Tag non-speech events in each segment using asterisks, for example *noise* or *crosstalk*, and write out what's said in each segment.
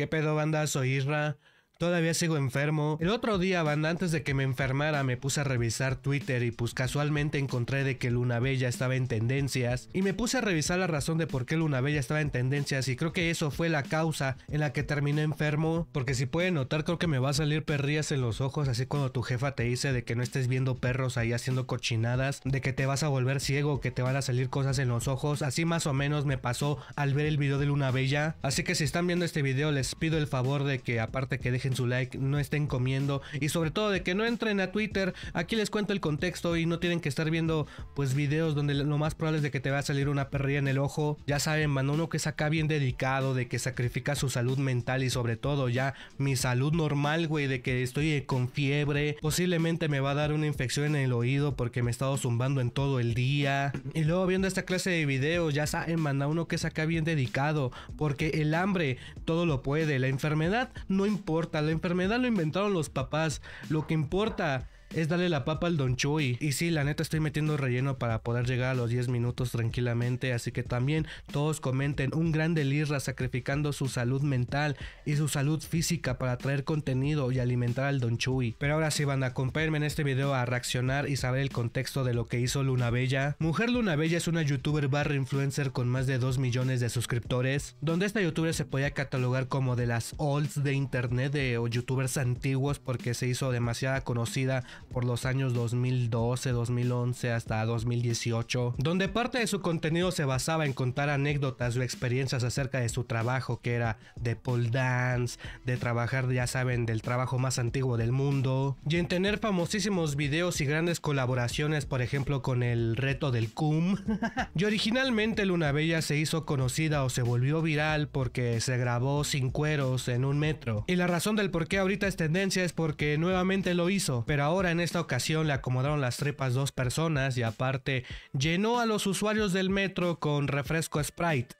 ¿Qué pedo, banda? Soy Isra. Todavía sigo enfermo. El otro día, banda, antes de que me enfermara, me puse a revisar Twitter y pues casualmente encontré de que Luna Bella estaba en tendencias. Y me puse a revisar la razón de por qué Luna Bella estaba en tendencias y creo que eso fue la causa en la que terminé enfermo. Porque si pueden notar, creo que me va a salir perrías en los ojos, así cuando tu jefa te dice de que no estés viendo perros ahí haciendo cochinadas, de que te vas a volver ciego, que te van a salir cosas en los ojos. Así más o menos me pasó al ver el video de Luna Bella. Así que si están viendo este video, les pido el favor de que aparte que dejen su like, no estén comiendo y sobre todo de que no entren a Twitter. Aquí les cuento el contexto y no tienen que estar viendo pues videos donde lo más probable es de que te va a salir una perrilla en el ojo. Ya saben, uno que saca bien dedicado, de que sacrifica su salud mental y sobre todo ya mi salud normal, güey, de que estoy con fiebre. Posiblemente me va a dar una infección en el oído porque me he estado zumbando en todo el día. Y luego viendo esta clase de videos, ya saben, uno que saca bien dedicado porque el hambre todo lo puede, la enfermedad no importa la enfermedad lo inventaron los papás. Lo que importa es darle la papa al Don Chuy. Y sí, la neta estoy metiendo relleno para poder llegar a los 10 minutos tranquilamente. Así que también todos comenten un gran delirra sacrificando su salud mental y su salud física para traer contenido y alimentar al Don Chuy. Pero ahora sí, van a acompañarme en este video a reaccionar y saber el contexto de lo que hizo Luna Bella. Mujer Luna Bella es una youtuber barra influencer con más de 2 millones de suscriptores, donde esta youtuber se podía catalogar como de las olds de internet de, youtubers antiguos porque se hizo demasiada conocida por los años 2012, 2011 hasta 2018, donde parte de su contenido se basaba en contar anécdotas o experiencias acerca de su trabajo, que era de pole dance, de trabajar, ya saben, del trabajo más antiguo del mundo, y en tener famosísimos videos y grandes colaboraciones, por ejemplo, con el reto del CUM. *laughs* y originalmente Luna Bella se hizo conocida o se volvió viral porque se grabó sin cueros en un metro. Y la razón del por qué ahorita es tendencia es porque nuevamente lo hizo, pero ahora en esta ocasión le acomodaron las tripas dos personas y aparte llenó a los usuarios del metro con refresco Sprite.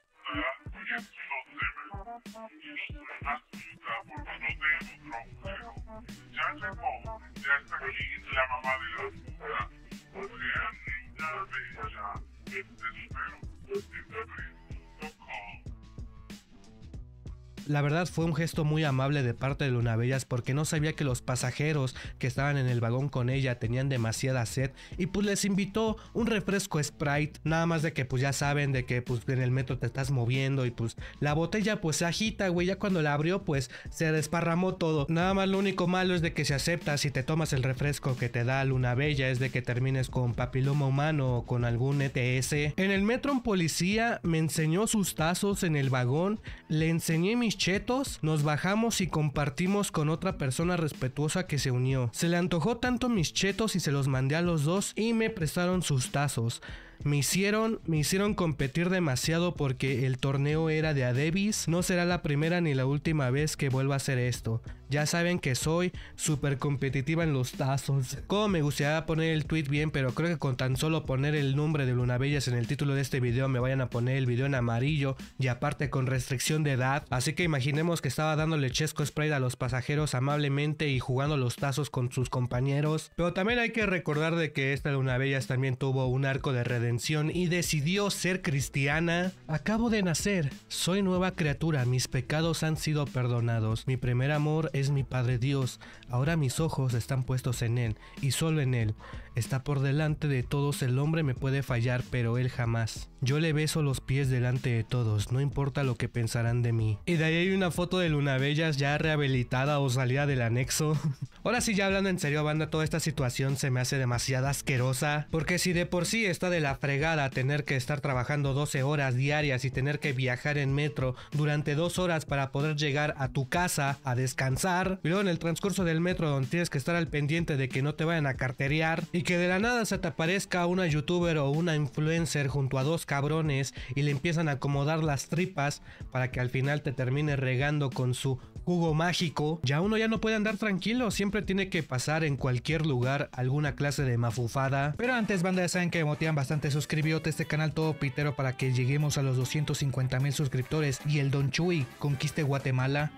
La verdad fue un gesto muy amable de parte de Luna Bellas porque no sabía que los pasajeros que estaban en el vagón con ella tenían demasiada sed y pues les invitó un refresco Sprite, nada más de que pues ya saben de que pues en el metro te estás moviendo y pues la botella pues se agita, güey, ya cuando la abrió pues se desparramó todo. Nada más lo único malo es de que si aceptas y te tomas el refresco que te da Luna Bella es de que termines con papiloma humano o con algún ETS. En el metro un policía me enseñó sus tazos en el vagón, le enseñé mi chetos, nos bajamos y compartimos con otra persona respetuosa que se unió. Se le antojó tanto mis chetos y se los mandé a los dos y me prestaron sus tazos. Me hicieron, me hicieron competir demasiado porque el torneo era de Adebis, No será la primera ni la última vez que vuelva a hacer esto. Ya saben que soy súper competitiva en los tazos. Como me gustaría poner el tweet bien, pero creo que con tan solo poner el nombre de luna bellas en el título de este video me vayan a poner el video en amarillo y aparte con restricción de edad. Así que imaginemos que estaba dándole Chesco spray a los pasajeros amablemente y jugando los tazos con sus compañeros. Pero también hay que recordar de que esta luna bellas también tuvo un arco de redención y decidió ser cristiana. Acabo de nacer, soy nueva criatura, mis pecados han sido perdonados. Mi primer amor es es mi Padre Dios, ahora mis ojos están puestos en Él y solo en Él, Está por delante de todos, el hombre me puede fallar, pero él jamás. Yo le beso los pies delante de todos, no importa lo que pensarán de mí. Y de ahí hay una foto de Luna Bellas ya rehabilitada o salida del anexo. *laughs* Ahora sí, ya hablando en serio, banda, toda esta situación se me hace demasiado asquerosa. Porque si de por sí está de la fregada tener que estar trabajando 12 horas diarias y tener que viajar en metro durante dos horas para poder llegar a tu casa a descansar, y luego en el transcurso del metro donde tienes que estar al pendiente de que no te vayan a carterear y que de la nada se te aparezca una youtuber o una influencer junto a dos cabrones y le empiezan a acomodar las tripas para que al final te termine regando con su jugo mágico, ya uno ya no puede andar tranquilo, siempre tiene que pasar en cualquier lugar alguna clase de mafufada. Pero antes, banda, saben que motivan bastante a este canal todo pitero para que lleguemos a los 250 mil suscriptores y el Don chui conquiste Guatemala.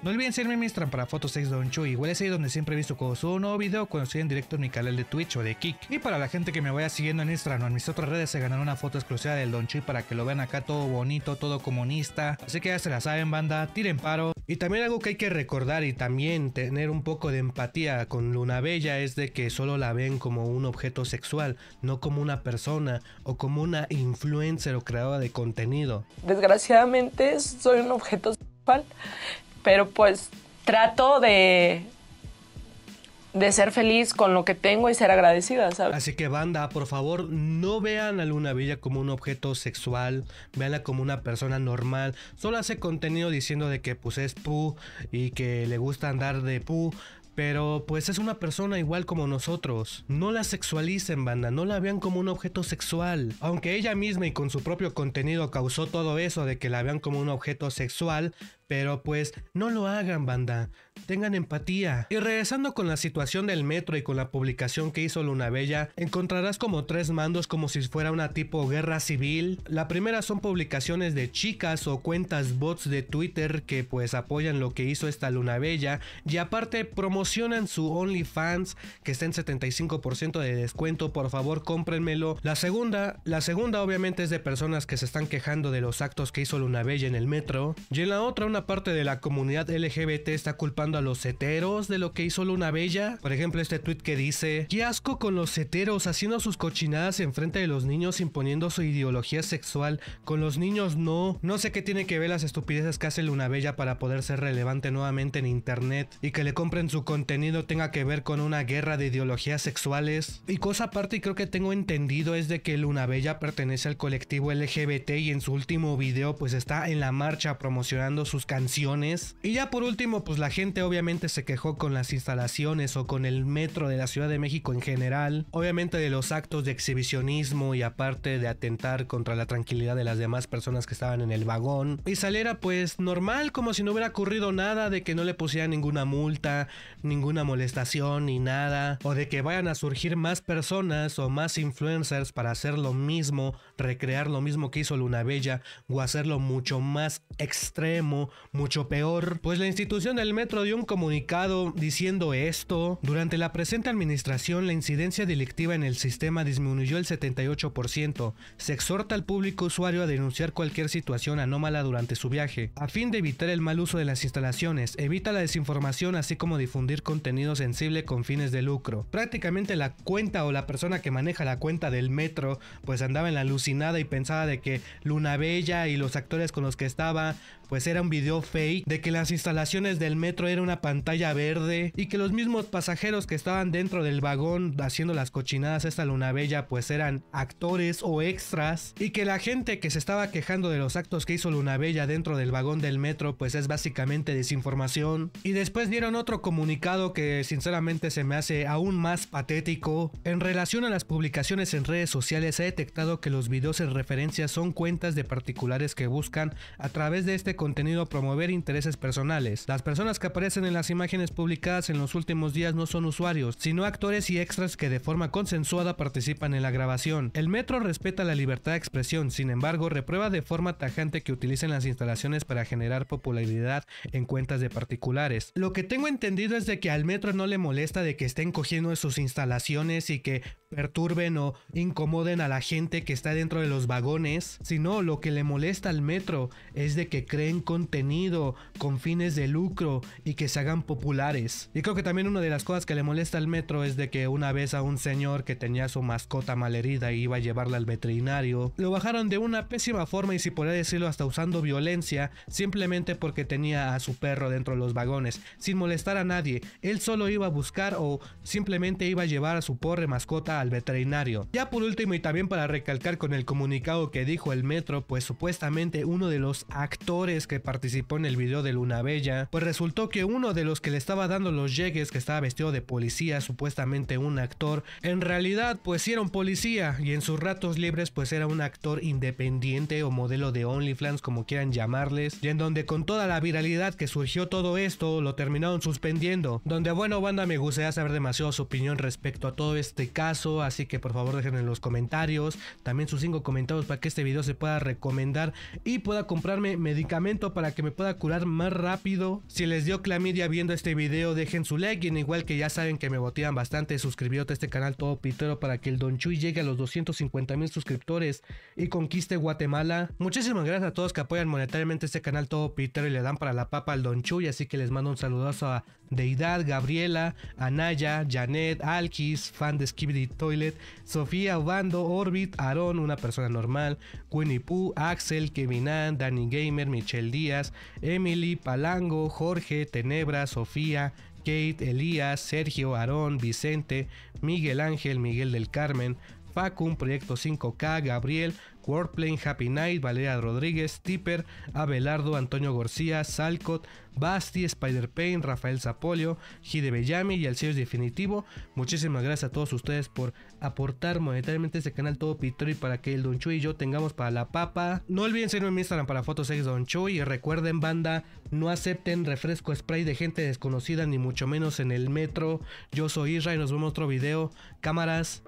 No olviden seguirme en Instagram para fotos 6 Don Chuy, igual es ahí donde siempre he visto como su un nuevo video cuando estoy en directo en mi canal de Twitch o de Kik. Y para la gente que me vaya siguiendo en Instagram o en mis otras redes se ganará una foto exclusiva del Don Chuy para que lo vean acá todo bonito, todo comunista. Así que ya se la saben banda, tiren paro. Y también algo que hay que recordar y también tener un poco de empatía con Luna Bella es de que solo la ven como un objeto sexual, no como una persona o como una influencer o creadora de contenido. Desgraciadamente soy un objeto sexual pero pues trato de, de ser feliz con lo que tengo y ser agradecida, ¿sabes? Así que banda, por favor, no vean a Luna Villa como un objeto sexual, véanla como una persona normal. Solo hace contenido diciendo de que pues es pu y que le gusta andar de pu. Pero pues es una persona igual como nosotros. No la sexualicen, banda, no la vean como un objeto sexual. Aunque ella misma y con su propio contenido causó todo eso de que la vean como un objeto sexual, pero pues no lo hagan, banda. Tengan empatía. Y regresando con la situación del metro y con la publicación que hizo Luna Bella, encontrarás como tres mandos como si fuera una tipo guerra civil. La primera son publicaciones de chicas o cuentas bots de Twitter que pues apoyan lo que hizo esta Luna Bella y aparte promocionan su OnlyFans que está en 75% de descuento, por favor cómprenmelo. La segunda, la segunda obviamente es de personas que se están quejando de los actos que hizo Luna Bella en el metro y en la otra una parte de la comunidad LGBT está culpando a los heteros de lo que hizo Luna Bella. Por ejemplo, este tweet que dice: Qué asco con los heteros haciendo sus cochinadas en frente de los niños imponiendo su ideología sexual. Con los niños no. No sé qué tiene que ver las estupideces que hace Luna Bella para poder ser relevante nuevamente en internet y que le compren su contenido tenga que ver con una guerra de ideologías sexuales. Y cosa aparte, creo que tengo entendido es de que Luna Bella pertenece al colectivo LGBT y en su último video pues está en la marcha promocionando sus canciones. Y ya por último, pues la gente obviamente se quejó con las instalaciones o con el metro de la Ciudad de México en general, obviamente de los actos de exhibicionismo y aparte de atentar contra la tranquilidad de las demás personas que estaban en el vagón. Y saliera pues normal, como si no hubiera ocurrido nada, de que no le pusieran ninguna multa, ninguna molestación ni nada, o de que vayan a surgir más personas o más influencers para hacer lo mismo, recrear lo mismo que hizo Luna Bella o hacerlo mucho más extremo mucho peor. Pues la institución del metro dio un comunicado diciendo esto. Durante la presente administración, la incidencia delictiva en el sistema disminuyó el 78%. Se exhorta al público usuario a denunciar cualquier situación anómala durante su viaje, a fin de evitar el mal uso de las instalaciones, evita la desinformación, así como difundir contenido sensible con fines de lucro. Prácticamente la cuenta o la persona que maneja la cuenta del metro, pues andaba en la alucinada y pensaba de que Luna Bella y los actores con los que estaba, pues era un fake de que las instalaciones del metro era una pantalla verde y que los mismos pasajeros que estaban dentro del vagón haciendo las cochinadas esta luna bella pues eran actores o extras y que la gente que se estaba quejando de los actos que hizo luna bella dentro del vagón del metro pues es básicamente desinformación y después dieron otro comunicado que sinceramente se me hace aún más patético en relación a las publicaciones en redes sociales he detectado que los videos en referencia son cuentas de particulares que buscan a través de este contenido promover intereses personales. Las personas que aparecen en las imágenes publicadas en los últimos días no son usuarios, sino actores y extras que de forma consensuada participan en la grabación. El metro respeta la libertad de expresión, sin embargo, reprueba de forma tajante que utilicen las instalaciones para generar popularidad en cuentas de particulares. Lo que tengo entendido es de que al metro no le molesta de que estén cogiendo sus instalaciones y que perturben o incomoden a la gente que está dentro de los vagones, sino lo que le molesta al metro es de que creen contenido con fines de lucro y que se hagan populares. Y creo que también una de las cosas que le molesta al metro es de que una vez a un señor que tenía su mascota malherida y iba a llevarla al veterinario, lo bajaron de una pésima forma y si podría decirlo hasta usando violencia, simplemente porque tenía a su perro dentro de los vagones, sin molestar a nadie, él solo iba a buscar o simplemente iba a llevar a su porre mascota al veterinario. Ya por último y también para recalcar con el comunicado que dijo el metro, pues supuestamente uno de los actores que participó en el video de Luna Bella, pues resultó que uno de los que le estaba dando los llegues, que estaba vestido de policía, supuestamente un actor, en realidad pues era policía y en sus ratos libres pues era un actor independiente o modelo de OnlyFans como quieran llamarles, y en donde con toda la viralidad que surgió todo esto lo terminaron suspendiendo, donde bueno banda me gustaría saber demasiado su opinión respecto a todo este caso, así que por favor dejen en los comentarios también sus cinco comentarios para que este video se pueda recomendar y pueda comprarme medicamento para que me pueda curar más rápido. Si les dio clamidia viendo este video, dejen su like y igual que ya saben que me motivan bastante suscribirte a este canal todo pitero para que el Don Chuy llegue a los 250 mil suscriptores y conquiste Guatemala. Muchísimas gracias a todos que apoyan monetariamente este canal todo pitero y le dan para la papa al Don Chuy, así que les mando un saludazo a Deidad, Gabriela, Anaya, Janet, Alkis, fan de Skibidi Toilet, Sofía, Obando, Orbit, Aaron, una persona normal, Winnie Axel, Kevinan, Danny Gamer, Michelle Díaz, Emily, Palango, Jorge, Tenebra, Sofía, Kate, Elías, Sergio, Aarón, Vicente, Miguel Ángel, Miguel del Carmen, Vacuum, Proyecto 5K, Gabriel, Wordplane, Happy Night, Valeria Rodríguez, Tipper, Abelardo, Antonio García, Salcot, Basti, Spider Pain, Rafael Zapolio, Gide Bellami y el definitivo. Muchísimas gracias a todos ustedes por aportar monetariamente este canal todo Pitri para que el Don Chuy y yo tengamos para la papa. No olviden seguirme en Instagram para fotos ex Don Chuy y recuerden banda, no acepten refresco spray de gente desconocida ni mucho menos en el metro. Yo soy Isra y nos vemos en otro video. Cámaras.